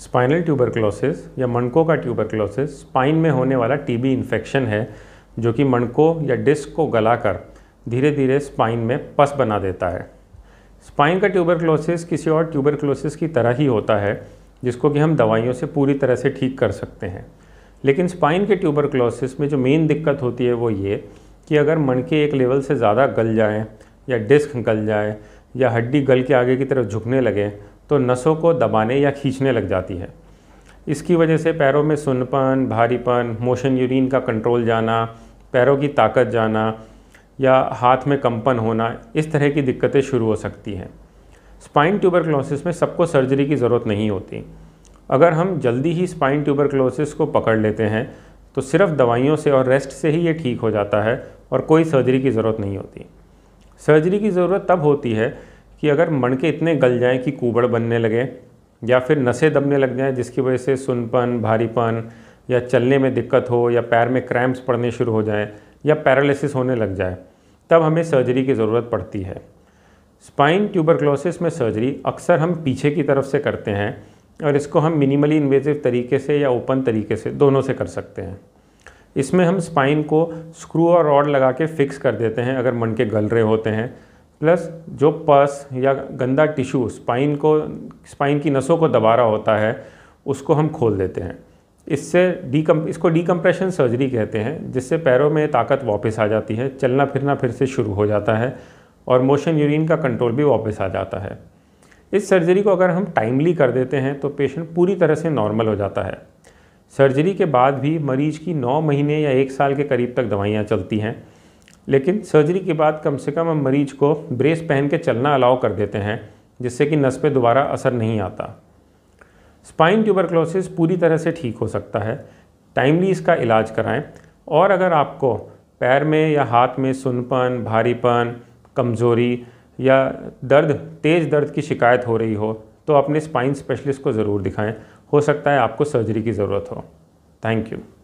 spinal क्लोसिस या मणकों का क्लोसिस spine में होने वाला टीबी इन्फेक्शन है जो कि मणकों या डिस्क को गलाकर धीरे धीरे स्पाइन में पस बना देता है स्पाइन का क्लोसिस किसी और क्लोसिस की तरह ही होता है जिसको कि हम दवाइयों से पूरी तरह से ठीक कर सकते हैं लेकिन स्पाइन के क्लोसिस में जो मेन दिक्कत होती है वो ये कि अगर मणके एक लेवल से ज़्यादा गल जाएँ या डिस्क गल जाए या हड्डी गल के आगे की तरफ झुकने लगे तो नसों को दबाने या खींचने लग जाती है इसकी वजह से पैरों में सुनपन भारीपन मोशन यूरिन का कंट्रोल जाना पैरों की ताकत जाना या हाथ में कंपन होना इस तरह की दिक्कतें शुरू हो सकती हैं स्पाइन ट्यूबरक्लोसिस में सबको सर्जरी की ज़रूरत नहीं होती अगर हम जल्दी ही स्पाइन ट्यूबरक्लोसिस को पकड़ लेते हैं तो सिर्फ दवाइयों से और रेस्ट से ही ये ठीक हो जाता है और कोई सर्जरी की ज़रूरत नहीं होती सर्जरी की ज़रूरत तब होती है कि अगर मणके इतने गल जाएं कि कुबड़ बनने लगे या फिर नसें दबने लग जाएं जिसकी वजह से सुनपन भारीपन या चलने में दिक्कत हो या पैर में क्रैम्प्स पड़ने शुरू हो जाएं या पैरालिसिस होने लग जाए तब हमें सर्जरी की ज़रूरत पड़ती है स्पाइन ट्यूबरक्लोसिस में सर्जरी अक्सर हम पीछे की तरफ से करते हैं और इसको हम मिनिमली इन्वेजिव तरीके से या ओपन तरीके से दोनों से कर सकते हैं इसमें हम स्पाइन को स्क्रू और रॉड लगा के फिक्स कर देते हैं अगर मन के गल रहे होते हैं प्लस जो पस या गंदा टिश्यू स्पाइन को स्पाइन की नसों को दबा रहा होता है उसको हम खोल देते हैं इससे डीकम इसको डीकम्प्रेशन सर्जरी कहते हैं जिससे पैरों में ताकत वापस आ जाती है चलना फिरना फिर से शुरू हो जाता है और मोशन यूरिन का कंट्रोल भी वापस आ जाता है इस सर्जरी को अगर हम टाइमली कर देते हैं तो पेशेंट पूरी तरह से नॉर्मल हो जाता है सर्जरी के बाद भी मरीज की नौ महीने या एक साल के करीब तक दवाइयाँ चलती हैं लेकिन सर्जरी के बाद कम से कम हम मरीज को ब्रेस पहन के चलना अलाउ कर देते हैं जिससे कि नस पे दोबारा असर नहीं आता स्पाइन ट्यूबरक्लोसिस पूरी तरह से ठीक हो सकता है टाइमली इसका इलाज कराएं और अगर आपको पैर में या हाथ में सुनपन भारीपन कमज़ोरी या दर्द तेज़ दर्द की शिकायत हो रही हो तो अपने स्पाइन स्पेशलिस्ट को ज़रूर दिखाएं हो सकता है आपको सर्जरी की ज़रूरत हो थैंक यू